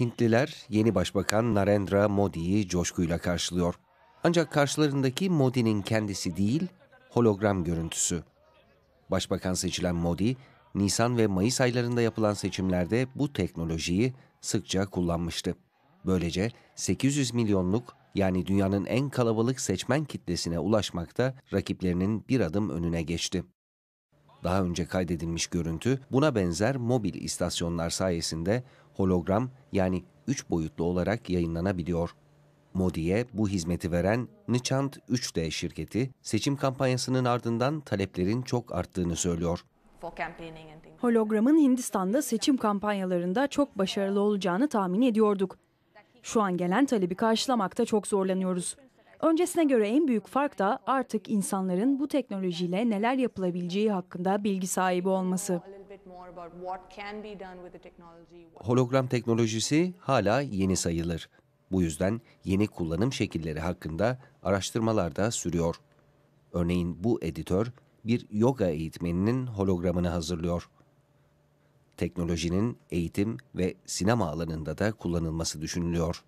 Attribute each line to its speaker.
Speaker 1: Hintliler yeni başbakan Narendra Modi'yi coşkuyla karşılıyor. Ancak karşılarındaki Modi'nin kendisi değil, hologram görüntüsü. Başbakan seçilen Modi, Nisan ve Mayıs aylarında yapılan seçimlerde bu teknolojiyi sıkça kullanmıştı. Böylece 800 milyonluk yani dünyanın en kalabalık seçmen kitlesine ulaşmakta rakiplerinin bir adım önüne geçti. Daha önce kaydedilmiş görüntü buna benzer mobil istasyonlar sayesinde hologram yani üç boyutlu olarak yayınlanabiliyor. Modi'ye bu hizmeti veren Nichant 3D şirketi seçim kampanyasının ardından taleplerin çok arttığını söylüyor.
Speaker 2: Hologramın Hindistan'da seçim kampanyalarında çok başarılı olacağını tahmin ediyorduk. Şu an gelen talebi karşılamakta çok zorlanıyoruz. Öncesine göre en büyük fark da artık insanların bu teknolojiyle neler yapılabileceği hakkında bilgi sahibi olması.
Speaker 1: Hologram teknolojisi hala yeni sayılır. Bu yüzden yeni kullanım şekilleri hakkında araştırmalar da sürüyor. Örneğin bu editör bir yoga eğitmeninin hologramını hazırlıyor. Teknolojinin eğitim ve sinema alanında da kullanılması düşünülüyor.